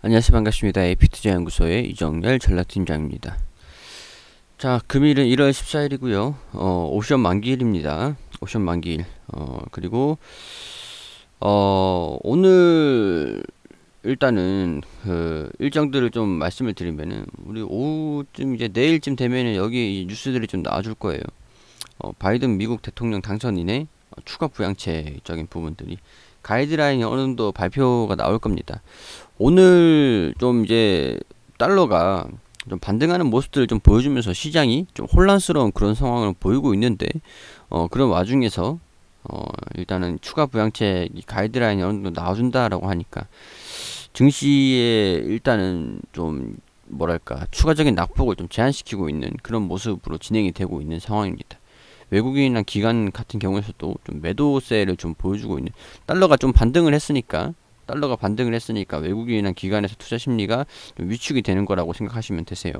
안녕하세요 반갑습니다. 에피투자연구소의 이정열 전략팀장입니다. 자 금일은 1월 14일이고요. 어, 옵션 만기일입니다. 옵션 만기일 어, 그리고 어, 오늘 일단은 그 일정들을 좀 말씀을 드리면은 우리 오후쯤 이제 내일쯤 되면은 여기 뉴스들이 좀 나와줄 거예요. 어, 바이든 미국 대통령 당선인의 추가 부양책적인 부분들이 가이드라인이 어느 정도 발표가 나올 겁니다. 오늘 좀 이제 달러가 좀 반등하는 모습들을 좀 보여주면서 시장이 좀 혼란스러운 그런 상황을 보이고 있는데 어, 그런 와중에서 어, 일단은 추가 부양책 가이드라인이 어느 정도 나와준다라고 하니까 증시에 일단은 좀 뭐랄까 추가적인 낙폭을 좀 제한시키고 있는 그런 모습으로 진행이 되고 있는 상황입니다. 외국인이나 기관 같은 경우에서도 좀 매도세를 좀 보여주고 있는 달러가 좀 반등을 했으니까 달러가 반등을 했으니까 외국인이나 기관에서 투자 심리가 좀 위축이 되는 거라고 생각하시면 되세요.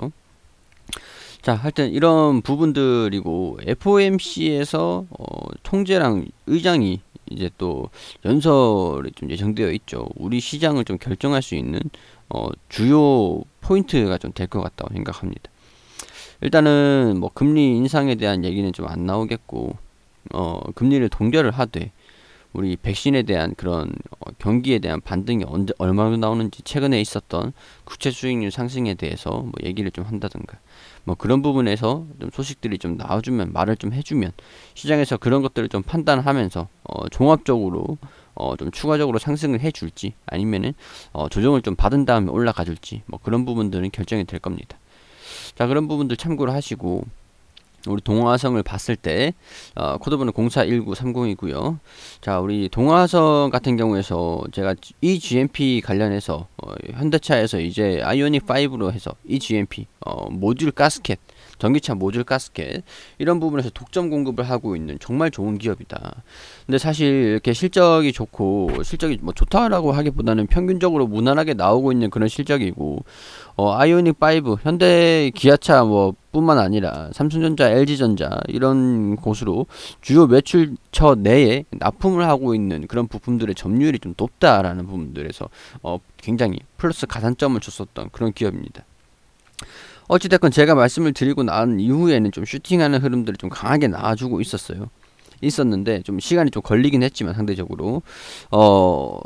자, 하여튼 이런 부분들이고 FOMC에서 어, 통제랑 의장이 이제 또 연설이 좀 예정되어 있죠. 우리 시장을 좀 결정할 수 있는 어, 주요 포인트가 좀 될 것 같다고 생각합니다. 일단은 뭐 금리 인상에 대한 얘기는 좀 안 나오겠고 어 금리를 동결을 하되 우리 백신에 대한 그런 어, 경기에 대한 반등이 언제 얼마나 나오는지 최근에 있었던 국채 수익률 상승에 대해서 뭐 얘기를 좀 한다든가 뭐 그런 부분에서 좀 소식들이 좀 나와주면 말을 좀 해주면 시장에서 그런 것들을 좀 판단하면서 어, 종합적으로 어, 좀 추가적으로 상승을 해줄지 아니면은 어, 조정을 좀 받은 다음에 올라가줄지 뭐 그런 부분들은 결정이 될 겁니다. 자 그런 부분들 참고를 하시고 우리 동화성을 봤을 때 어, 코드번호 041930이고요. 자 우리 동화성 같은 경우에서 제가 EGMP 관련해서 어, 현대차에서 이제 아이오닉 5로 해서 EGMP 어, 모듈 가스켓 전기차 모듈 가스켓 이런 부분에서 독점 공급을 하고 있는 정말 좋은 기업이다. 근데 사실 이렇게 실적이 좋고 실적이 뭐 좋다라고 하기보다는 평균적으로 무난하게 나오고 있는 그런 실적이고 어, 아이오닉 5, 현대 기아차 뭐 뿐만 아니라 삼성전자, LG전자 이런 곳으로 주요 매출처 내에 납품을 하고 있는 그런 부품들의 점유율이 좀 높다라는 부분들에서 어, 굉장히 플러스 가산점을 줬었던 그런 기업입니다. 어찌됐건 제가 말씀을 드리고 난 이후에는 좀 슈팅하는 흐름들이 좀 강하게 나와주고 있었어요. 있었는데 좀 시간이 좀 걸리긴 했지만 상대적으로 어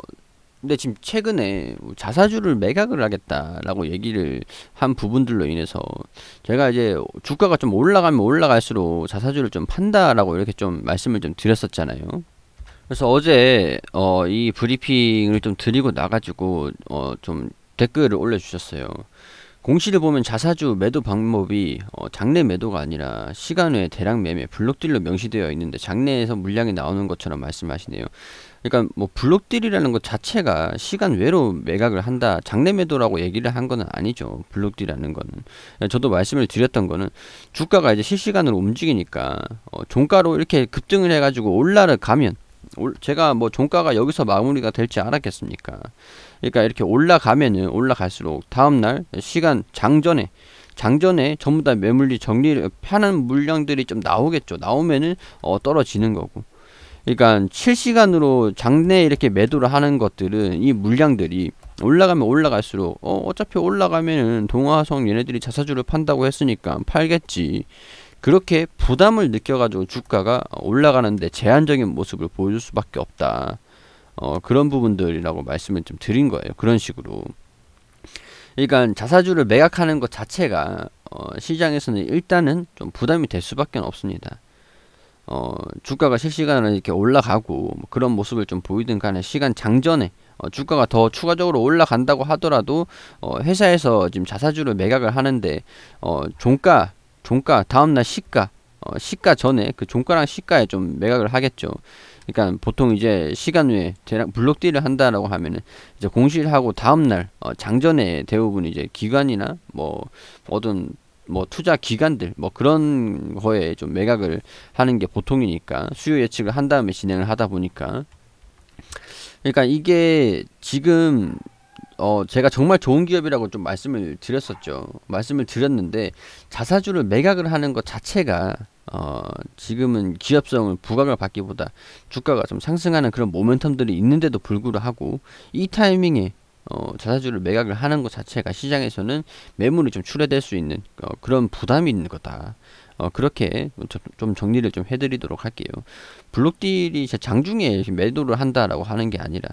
근데 지금 최근에 뭐 자사주를 매각을 하겠다라고 얘기를 한 부분들로 인해서 제가 이제 주가가 좀 올라가면 올라갈수록 자사주를 좀 판다라고 이렇게 좀 말씀을 좀 드렸었잖아요. 그래서 어제 어 이 브리핑을 좀 드리고 나가지고 어 좀 댓글을 올려주셨어요. 공시를 보면 자사주 매도 방법이 어, 장내 매도가 아니라 시간 외 대량 매매 블록딜로 명시되어 있는데 장내에서 물량이 나오는 것처럼 말씀하시네요. 그러니까 뭐 블록딜이라는 것 자체가 시간 외로 매각을 한다 장내 매도라고 얘기를 한건 아니죠. 블록딜이라는 거는 예, 저도 말씀을 드렸던 거는 주가가 이제 실시간으로 움직이니까 어, 종가로 이렇게 급등을 해가지고 올라를 가면 제가 뭐 종가가 여기서 마무리가 될지 알았겠습니까? 그러니까 이렇게 올라가면은 올라갈수록 다음날 시간 장전에 장전에 전부 다 매물리 정리를 편한 물량들이 좀 나오겠죠. 나오면은 어, 떨어지는 거고. 그러니까 실시간으로 장내 이렇게 매도를 하는 것들은 이 물량들이 올라가면 올라갈수록 어, 어차피 올라가면은 동화성 얘네들이 자사주를 판다고 했으니까 팔겠지. 그렇게 부담을 느껴가지고 주가가 올라가는데 제한적인 모습을 보여줄 수밖에 없다. 어, 그런 부분들이라고 말씀을 좀 드린 거예요. 그런 식으로. 그러니까 자사주를 매각하는 것 자체가 어, 시장에서는 일단은 좀 부담이 될 수밖에 없습니다. 어, 주가가 실시간으로 이렇게 올라가고 뭐 그런 모습을 좀 보이든 간에 시간 장전에 어, 주가가 더 추가적으로 올라간다고 하더라도 어, 회사에서 지금 자사주를 매각을 하는데 어, 종가, 종가 다음날 시가, 어, 시가 전에 그 종가랑 시가에 좀 매각을 하겠죠. 그러니까 보통 이제 시간 외에 대략 블록 딜을 한다라고 하면은 이제 공실하고 다음날 어, 장전에 대부분 이제 기관이나 뭐 어떤 뭐 투자 기관들 뭐 그런 거에 좀 매각을 하는 게 보통이니까 수요 예측을 한 다음에 진행을 하다 보니까 그러니까 이게 지금 어, 제가 정말 좋은 기업이라고 좀 말씀을 드렸었죠. 말씀을 드렸는데 자사주를 매각을 하는 것 자체가 어, 지금은 기업성을 부각을 받기보다 주가가 좀 상승하는 그런 모멘텀들이 있는데도 불구하고 이 타이밍에 어, 자사주를 매각을 하는 것 자체가 시장에서는 매물이 좀 출회될 수 있는 어, 그런 부담이 있는 거다. 어, 그렇게 좀 정리를 좀 해드리도록 할게요. 블록딜이 장중에 매도를 한다라고 하는 게 아니라,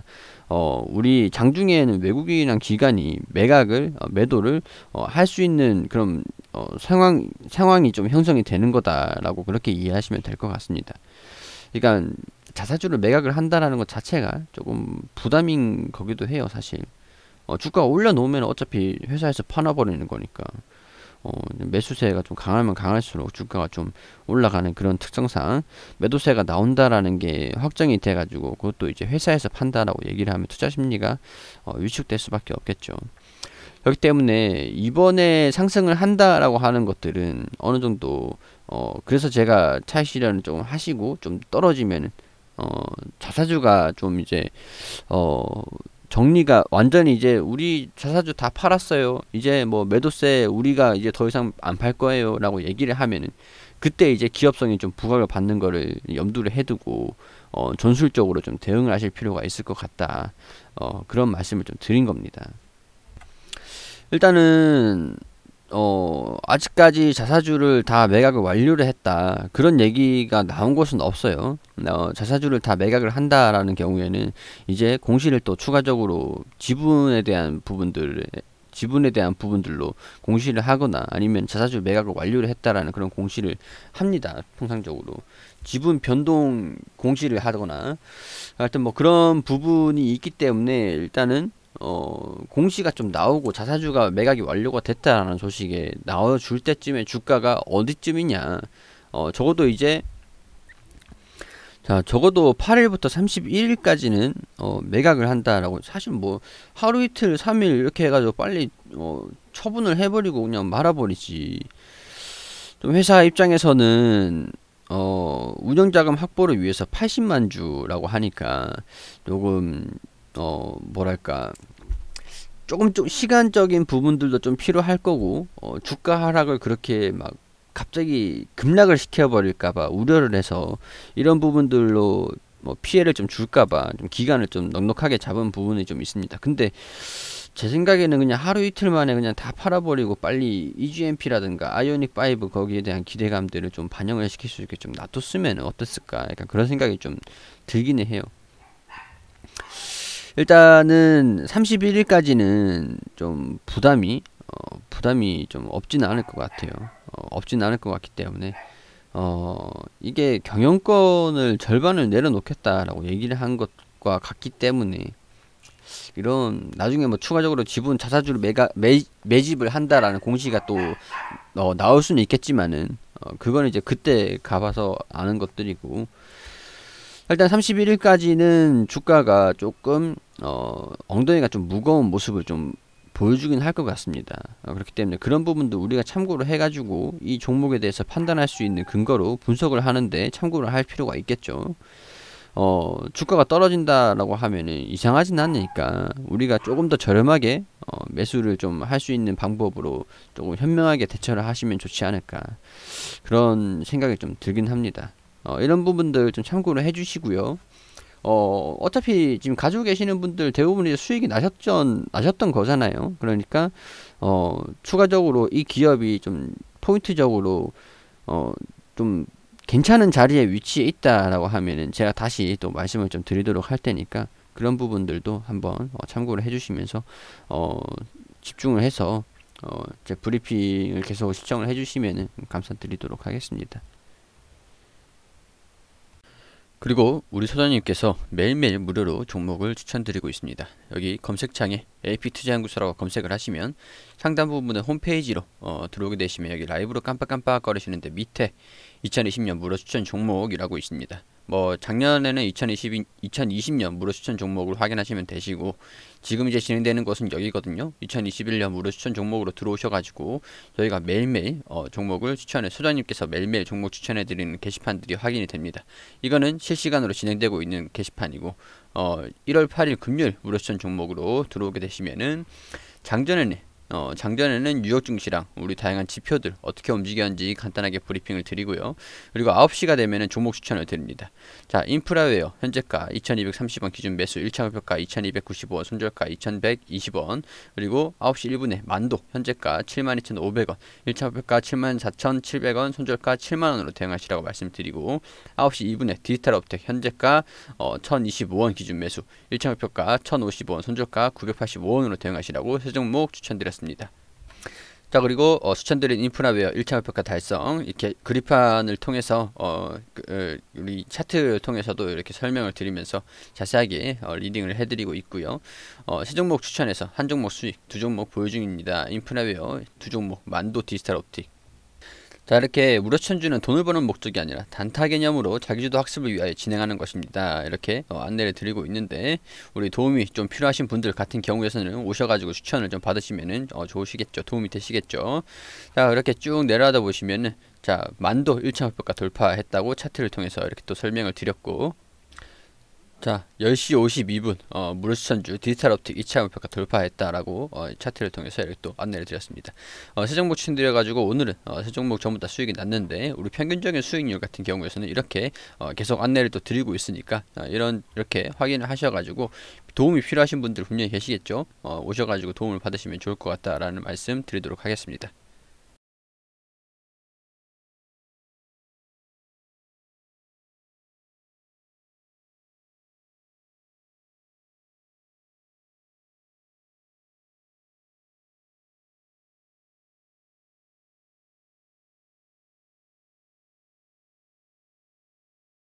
어, 우리 장중에는 외국인이랑 기관이 매각을, 어, 매도를, 어, 할수 있는 그런, 어, 상황, 상황이 좀 형성이 되는 거다라고 그렇게 이해하시면 될 것 같습니다. 그러니까, 자사주를 매각을 한다라는 것 자체가 조금 부담인 거기도 해요, 사실. 어, 주가 올려놓으면 어차피 회사에서 파놔버리는 거니까 어, 매수세가 좀 강하면 강할수록 주가가 좀 올라가는 그런 특성상 매도세가 나온다라는 게 확정이 돼가지고 그것도 이제 회사에서 판다라고 얘기를 하면 투자 심리가 어, 위축될 수밖에 없겠죠. 그렇기 때문에 이번에 상승을 한다라고 하는 것들은 어느 정도 어 그래서 제가 차익 실현을 좀 하시고 좀 떨어지면 어 자사주가 좀 이제 어 정리가 완전히 이제 우리 자사주 다 팔았어요. 이제 뭐 매도세 우리가 이제 더 이상 안 팔 거예요라고 얘기를 하면은 그때 이제 기업성이 좀 부각을 받는 거를 염두를 해두고 어, 전술적으로 좀 대응을 하실 필요가 있을 것 같다. 어, 그런 말씀을 좀 드린 겁니다. 일단은 어, 아직까지 자사주를 다 매각을 완료를 했다. 그런 얘기가 나온 것은 없어요. 어, 자사주를 다 매각을 한다라는 경우에는 이제 공시를 또 추가적으로 지분에 대한 부분들 지분에 대한 부분들로 공시를 하거나 아니면 자사주 매각을 완료를 했다라는 그런 공시를 합니다. 통상적으로 지분 변동 공시를 하거나 하여튼 뭐 그런 부분이 있기 때문에 일단은 어, 공시가 좀 나오고 자사주가 매각이 완료가 됐다라는 소식에 나와줄 때쯤에 주가가 어디쯤이냐. 어, 적어도 이제 자, 적어도 8일부터 31일까지는 어, 매각을 한다라고 사실 뭐 하루 이틀 3일 이렇게 해가지고 빨리 어, 처분을 해버리고 그냥 말아버리지. 좀 회사 입장에서는 어, 운영자금 확보를 위해서 80만 주라고 하니까 조금 어 뭐랄까 조금 좀 시간적인 부분들도 좀 필요할 거고 어, 주가 하락을 그렇게 막 갑자기 급락을 시켜버릴까봐 우려를 해서 이런 부분들로 뭐 피해를 좀 줄까봐 좀 기간을 좀 넉넉하게 잡은 부분이 좀 있습니다. 근데 제 생각에는 그냥 하루 이틀 만에 그냥 다 팔아버리고 빨리 EGMP라든가 아이오닉 5 거기에 대한 기대감들을 좀 반영을 시킬 수 있게 좀 놔뒀으면 어땠을까 약간 그런 생각이 좀 들기는 해요. 일단은 31일까지는 좀 부담이 어, 부담이 좀없진 않을 것 같아요. 어, 없진 않을 것 같기 때문에 어, 이게 경영권을 절반을 내려놓겠다라고 얘기를 한 것과 같기 때문에 이런 나중에 뭐 추가적으로 지분 자사주를 매가, 매, 매집을 한다라는 공시가 또 어, 나올 수는 있겠지만은 어, 그거는 이제 그때 가봐서 아는 것들이고 일단 31일까지는 주가가 조금 어, 엉덩이가 좀 무거운 모습을 좀 보여주긴 할 것 같습니다. 어, 그렇기 때문에 그런 부분도 우리가 참고로 해가지고 이 종목에 대해서 판단할 수 있는 근거로 분석을 하는데 참고를 할 필요가 있겠죠. 어, 주가가 떨어진다라고 하면은 이상하진 않으니까 우리가 조금 더 저렴하게 어, 매수를 좀 할 수 있는 방법으로 조금 현명하게 대처를 하시면 좋지 않을까 그런 생각이 좀 들긴 합니다. 어, 이런 부분들 좀 참고를 해주시고요. 어, 어차피 지금 가지고 계시는 분들 대부분 이제 수익이 나셨던, 나셨던 거잖아요. 그러니까, 어, 추가적으로 이 기업이 좀 포인트적으로, 어, 좀 괜찮은 자리에 위치해 있다라고 하면은 제가 다시 또 말씀을 좀 드리도록 할 테니까 그런 부분들도 한번 어, 참고를 해주시면서, 어, 집중을 해서, 어, 제 브리핑을 계속 시청을 해주시면은 감사드리도록 하겠습니다. 그리고 우리 소장님께서 매일매일 무료로 종목을 추천드리고 있습니다. 여기 검색창에 AP투자연구소라고 검색을 하시면 상단 부분의 홈페이지로 어, 들어오게 되시면 여기 라이브로 깜빡깜빡 거리시는데 밑에 2020년 무료 추천 종목이라고 있습니다. 뭐 작년에는 2020, 2020년 무료 추천 종목을 확인하시면 되시고 지금 이제 진행되는 것은 여기거든요. 2021년 무료 추천 종목으로 들어오셔가지고 저희가 매일매일 어, 종목을 추천해 소장님께서 매일매일 종목 추천해드리는 게시판들이 확인이 됩니다. 이거는 실시간으로 진행되고 있는 게시판이고 어, 1월 8일 금요일 무료 추천 종목으로 들어오게 되시면은 장전에는 어, 장전에는 뉴욕 증시랑 우리 다양한 지표들 어떻게 움직였는지 간단하게 브리핑을 드리고요. 그리고 9시가 되면 종목 추천을 드립니다. 자, 인프라웨어 현재가 2230원 기준 매수 1차 목표가 2295원 손절가 2120원 그리고 9시 1분에 만도 현재가 72,500원 1차 목표가 74,700원 손절가 7만원으로 대응하시라고 말씀드리고 9시 2분에 디지털 업텍 현재가 어, 1,025원 기준 매수 1차 목표가 1,050원 손절가 985원으로 대응하시라고 세 종목 추천드렸습니다. 있습니다. 자 그리고 어, 추천드린 인프라웨어 1차 평가 달성 이렇게 그리판을 통해서 어, 그, 어, 우리 차트를 통해서도 이렇게 설명을 드리면서 자세하게 어, 리딩을 해드리고 있고요 어, 세 종목 추천해서 한 종목 수익 두 종목 보유 중입니다 인프라웨어 두 종목 만도 디지털 옵틱 자 이렇게 무료천주는 돈을 버는 목적이 아니라 단타 개념으로 자기주도 학습을 위하여 진행하는 것입니다. 이렇게 어, 안내를 드리고 있는데 우리 도움이 좀 필요하신 분들 같은 경우에서는 오셔가지고 추천을 좀 받으시면은 어, 좋으시겠죠. 도움이 되시겠죠. 자 이렇게 쭉 내려다 보시면은 자 만도 1차 목표가 돌파했다고 차트를 통해서 이렇게 또 설명을 드렸고 자 10시 52분 어, 무르천주 디지털 업틱 2차 목표가 돌파했다라고 어, 차트를 통해서 이렇게 또 안내를 드렸습니다. 어, 세 종목 추천드가지고 오늘은 어, 세 종목 전부 다 수익이 났는데 우리 평균적인 수익률 같은 경우에는 이렇게 어, 계속 안내를 또 드리고 있으니까 어, 이런 이렇게 확인을 하셔가지고 도움이 필요하신 분들 분명히 계시겠죠. 어, 오셔가지고 도움을 받으시면 좋을 것 같다라는 말씀 드리도록 하겠습니다.